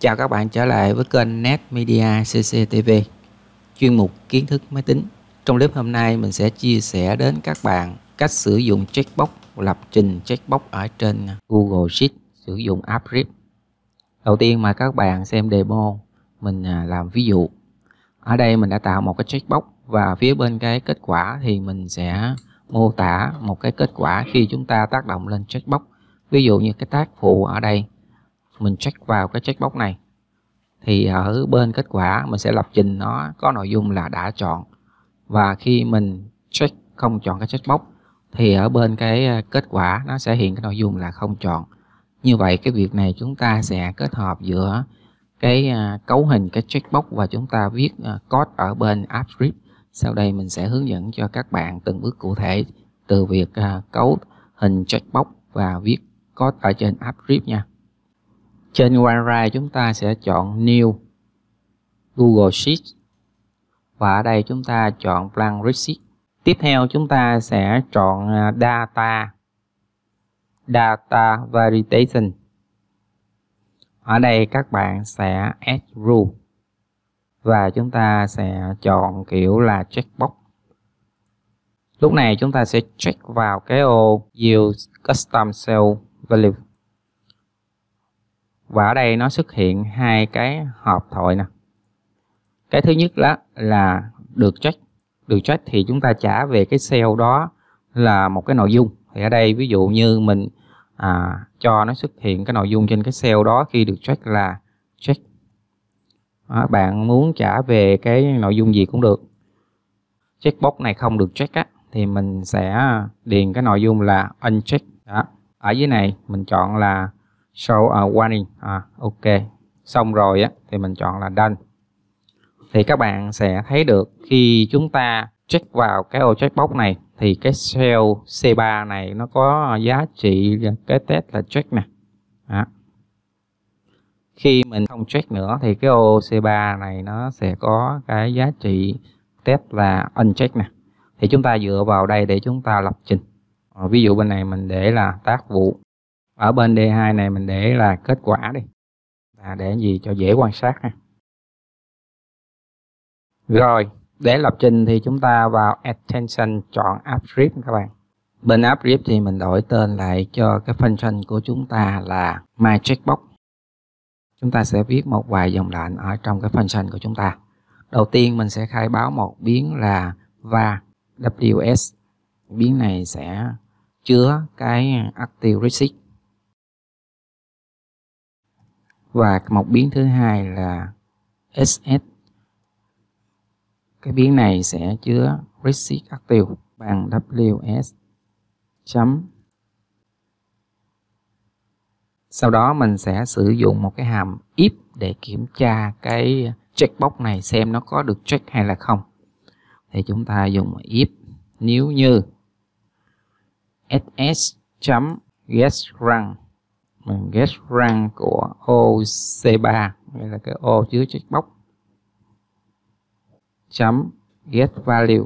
Chào các bạn trở lại với kênh Net Media CCTV chuyên mục kiến thức máy tính. Trong clip hôm nay mình sẽ chia sẻ đến các bạn cách sử dụng checkbox, lập trình checkbox ở trên Google Sheet sử dụng app Rip. Đầu tiên mà các bạn xem demo, mình à, làm ví dụ. Ở đây mình đã tạo một cái checkbox và phía bên cái kết quả thì mình sẽ mô tả một cái kết quả khi chúng ta tác động lên checkbox. Ví dụ như cái tác phụ ở đây mình check vào cái checkbox này thì ở bên kết quả mình sẽ lập trình nó có nội dung là đã chọn và khi mình check không chọn cái checkbox thì ở bên cái ờ, kết quả nó sẽ hiện cái nội dung là không chọn như vậy cái việc này chúng ta sẽ kết hợp giữa cái ờ, cấu hình cái checkbox và chúng ta viết ờ, code ở bên AppScript sau đây mình sẽ hướng dẫn cho các bạn từng bước cụ thể từ việc cấu hình checkbox và viết code ở trên AppScript nha trên OneDrive chúng ta sẽ chọn New, Google Sheet và ở đây chúng ta chọn plan Sheet. Tiếp theo chúng ta sẽ chọn à, Data, Data Validation. Ở đây các bạn sẽ Add Rule và chúng ta sẽ chọn kiểu là checkbox. Lúc này chúng ta sẽ check vào cái ô Yield Custom Cell Value và ở đây nó xuất hiện hai cái hộp thoại nè cái thứ nhất đó là được check được check thì chúng ta trả về cái sale đó là một cái nội dung thì ở đây ví dụ như mình à, cho nó xuất hiện cái nội dung trên cái sale đó khi được check là check đó, bạn muốn trả về cái nội dung gì cũng được checkbox này không được check á thì mình sẽ điền cái nội dung là uncheck đó. ở dưới này mình chọn là So uh, warning, à, ok. Xong rồi á, thì mình chọn là done. Thì các bạn sẽ thấy được khi chúng ta check vào cái ô checkbox này thì cái cell C3 này nó có giá trị cái test là check nè. Đó. Khi mình không check nữa thì cái ô C3 này nó sẽ có cái giá trị test là uncheck nè. Thì chúng ta dựa vào đây để chúng ta lập trình. Ờ, ví dụ bên này mình để là tác vụ ở bên D2 này mình để là kết quả đi à, để gì cho dễ quan sát ha rồi để lập trình thì chúng ta vào attention chọn app script các bạn bên app script thì mình đổi tên lại cho cái function của chúng ta là my checkbox chúng ta sẽ viết một vài dòng lệnh ở trong cái function của chúng ta đầu tiên mình sẽ khai báo một biến là va ws biến này sẽ chứa cái active receipt và một biến thứ hai là SS cái biến này sẽ chứa Redshift Active bằng WS chấm sau đó mình sẽ sử dụng một cái hàm if để kiểm tra cái checkbox này xem nó có được check hay là không thì chúng ta dùng if nếu như ss.getRun mình ghét răng của c 3 đây là cái ô chứa checkbox chấm get value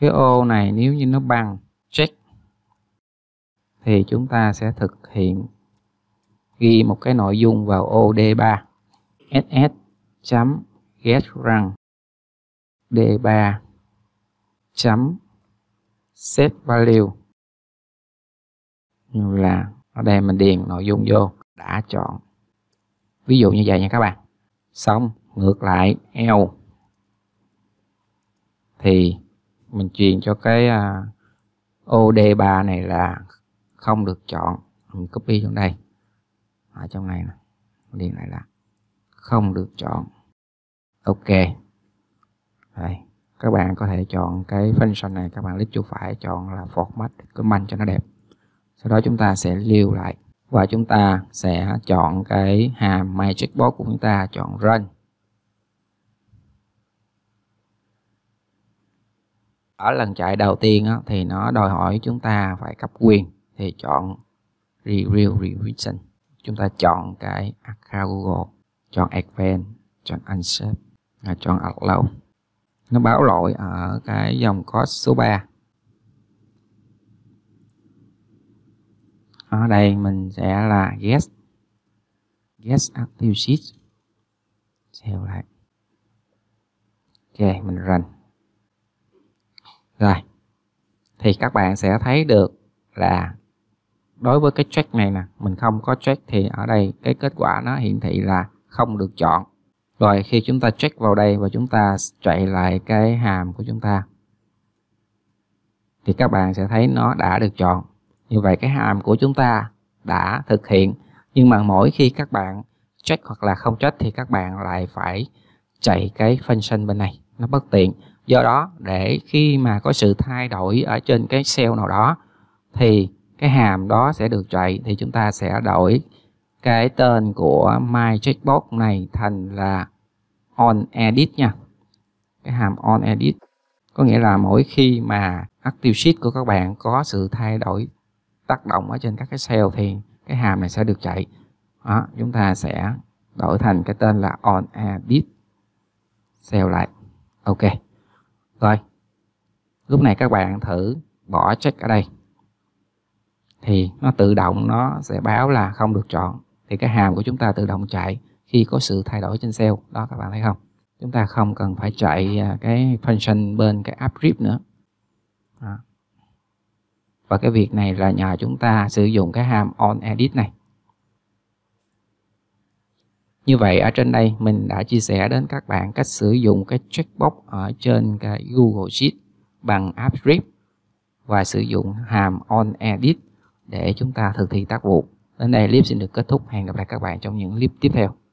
cái ô này nếu như nó bằng check thì chúng ta sẽ thực hiện ghi một cái nội dung vào ô D3 ss chấm get răng D3 chấm set value như là ở đây mình điền nội dung vô đã chọn ví dụ như vậy nha các bạn xong ngược lại L thì mình truyền cho cái à, OD3 này là không được chọn mình copy trong đây ở trong này nè điền lại là không được chọn ok Đây. các bạn có thể chọn cái function này các bạn click chuột phải chọn là format comment cho nó đẹp sau đó chúng ta sẽ lưu lại và chúng ta sẽ chọn cái hàm magic box của chúng ta chọn run ở lần chạy đầu tiên thì nó đòi hỏi chúng ta phải cấp quyền thì chọn review revision chúng ta chọn cái account google chọn advanced chọn unsafe à, chọn allow nó báo lỗi ở cái dòng code số 3 ở đây mình sẽ là get get active sheet xèo lại ok mình rành rồi thì các bạn sẽ thấy được là đối với cái check này nè mình không có check thì ở đây cái kết quả nó hiển thị là không được chọn rồi khi chúng ta check vào đây và chúng ta chạy lại cái hàm của chúng ta thì các bạn sẽ thấy nó đã được chọn như vậy cái hàm của chúng ta đã thực hiện nhưng mà mỗi khi các bạn check hoặc là không check thì các bạn lại phải chạy cái function bên này nó bất tiện do đó để khi mà có sự thay đổi ở trên cái cell nào đó thì cái hàm đó sẽ được chạy thì chúng ta sẽ đổi cái tên của my checkbox này thành là on edit nha cái hàm on edit có nghĩa là mỗi khi mà active sheet của các bạn có sự thay đổi tác động ở trên các cái cell thì cái hàm này sẽ được chạy đó, chúng ta sẽ đổi thành cái tên là on a deep cell lại ok rồi lúc này các bạn thử bỏ check ở đây thì nó tự động nó sẽ báo là không được chọn thì cái hàm của chúng ta tự động chạy khi có sự thay đổi trên cell đó các bạn thấy không chúng ta không cần phải chạy à, cái function bên cái app rip nữa đó và cái việc này là nhờ chúng ta sử dụng cái hàm on edit này như vậy ở trên đây mình đã chia sẻ đến các bạn cách sử dụng cái checkbox ở trên cái Google Sheet bằng AppScript và sử dụng hàm on edit để chúng ta thực thi tác vụ. Đến đây clip xin được kết thúc. Hẹn gặp lại các bạn trong những clip tiếp theo.